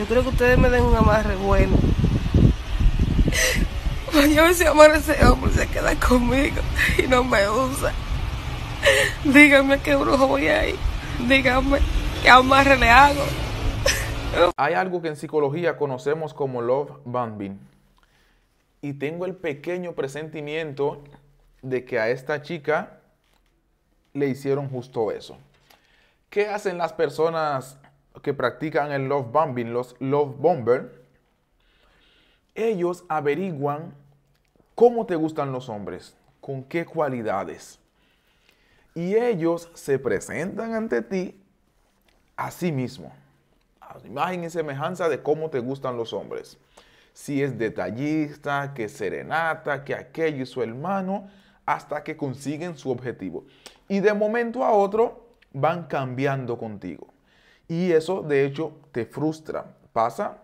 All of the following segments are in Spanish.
Yo creo que ustedes me den un amarre bueno. me ese amarre ese hombre se queda conmigo y no me usa. Díganme qué brujo voy a ir. Díganme qué amarre le hago. Hay algo que en psicología conocemos como love bombing. Y tengo el pequeño presentimiento de que a esta chica le hicieron justo eso. ¿Qué hacen las personas que practican el love bombing, los love bomber, ellos averiguan cómo te gustan los hombres, con qué cualidades. Y ellos se presentan ante ti a sí mismo, a imagen y semejanza de cómo te gustan los hombres. Si es detallista, que serenata, que aquello y su hermano, hasta que consiguen su objetivo. Y de momento a otro van cambiando contigo. Y eso de hecho te frustra. Pasa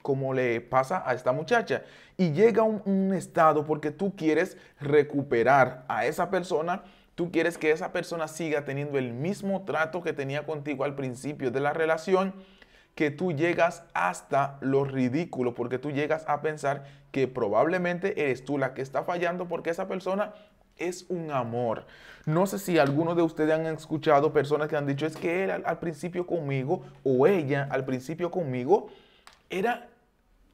como le pasa a esta muchacha. Y llega un, un estado porque tú quieres recuperar a esa persona Tú quieres que esa persona siga teniendo el mismo trato que tenía contigo al principio de la relación, que tú llegas hasta lo ridículo, porque tú llegas a pensar que probablemente eres tú la que está fallando porque esa persona es un amor. No sé si alguno de ustedes han escuchado personas que han dicho, es que él al principio conmigo o ella al principio conmigo era,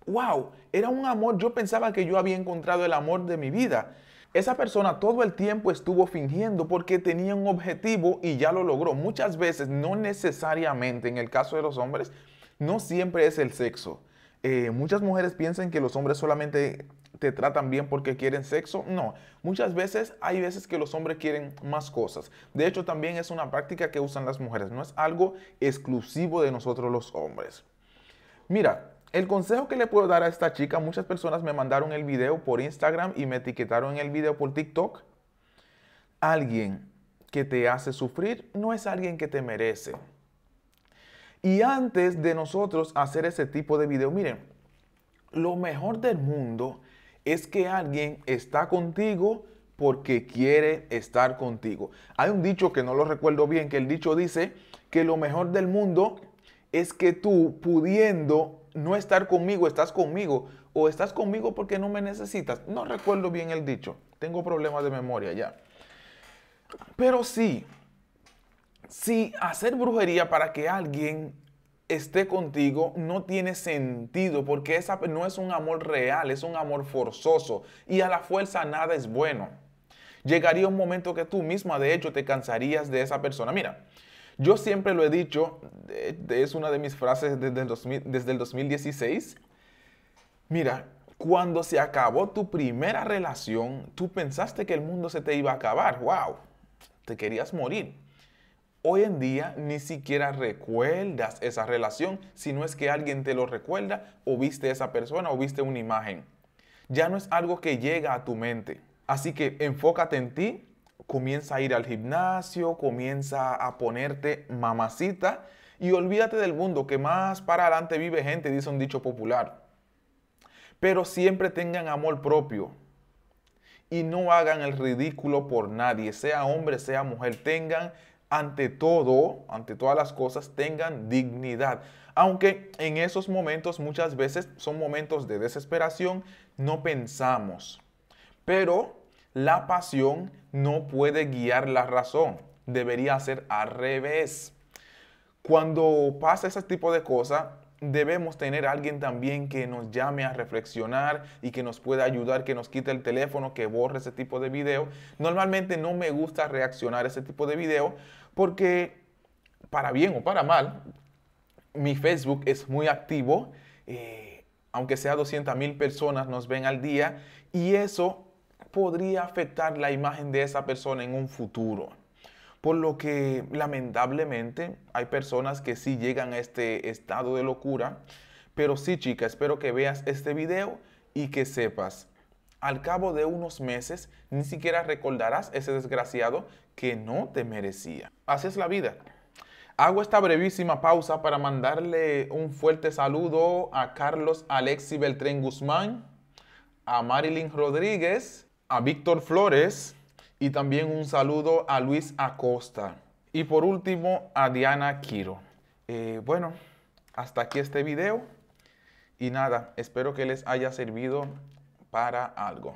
wow, era un amor. Yo pensaba que yo había encontrado el amor de mi vida. Esa persona todo el tiempo estuvo fingiendo porque tenía un objetivo y ya lo logró. Muchas veces, no necesariamente, en el caso de los hombres, no siempre es el sexo. Eh, muchas mujeres piensan que los hombres solamente te tratan bien porque quieren sexo. No, muchas veces hay veces que los hombres quieren más cosas. De hecho, también es una práctica que usan las mujeres, no es algo exclusivo de nosotros los hombres. Mira, el consejo que le puedo dar a esta chica, muchas personas me mandaron el video por Instagram y me etiquetaron el video por TikTok. Alguien que te hace sufrir no es alguien que te merece. Y antes de nosotros hacer ese tipo de video, miren, lo mejor del mundo es que alguien está contigo porque quiere estar contigo. Hay un dicho que no lo recuerdo bien, que el dicho dice que lo mejor del mundo es que tú pudiendo no estar conmigo, estás conmigo o estás conmigo porque no me necesitas. No recuerdo bien el dicho. Tengo problemas de memoria ya. Pero sí, si hacer brujería para que alguien esté contigo no tiene sentido porque esa no es un amor real, es un amor forzoso y a la fuerza nada es bueno. Llegaría un momento que tú misma de hecho te cansarías de esa persona. Mira, yo siempre lo he dicho, es una de mis frases desde 2000, desde el 2016. Mira, cuando se acabó tu primera relación, tú pensaste que el mundo se te iba a acabar. ¡Wow! Te querías morir. Hoy en día ni siquiera recuerdas esa relación, si no es que alguien te lo recuerda o viste esa persona o viste una imagen. Ya no es algo que llega a tu mente. Así que enfócate en ti, comienza a ir al gimnasio, comienza a ponerte mamacita y olvídate del mundo que más para adelante vive gente, dice un dicho popular. Pero siempre tengan amor propio y no hagan el ridículo por nadie, sea hombre, sea mujer, tengan ante todo, ante todas las cosas, tengan dignidad. Aunque en esos momentos muchas veces son momentos de desesperación, no pensamos. Pero la pasión no puede guiar la razón, debería ser al revés. Cuando pasa ese tipo de cosas, debemos tener alguien también que nos llame a reflexionar y que nos pueda ayudar, que nos quite el teléfono, que borre ese tipo de video. Normalmente no me gusta reaccionar a ese tipo de video porque para bien o para mal, mi Facebook es muy activo. Eh, aunque sea 200 mil personas nos ven al día y eso podría afectar la imagen de esa persona en un futuro. Por lo que lamentablemente hay personas que sí llegan a este estado de locura. Pero sí, chica, espero que veas este video y que sepas. Al cabo de unos meses, ni siquiera recordarás ese desgraciado que no te merecía. Así es la vida. Hago esta brevísima pausa para mandarle un fuerte saludo a Carlos Alexi Beltrén Guzmán, a Marilyn Rodríguez, a Víctor Flores, y también un saludo a Luis Acosta. Y por último, a Diana Quiro. Eh, bueno, hasta aquí este video. Y nada, espero que les haya servido para algo.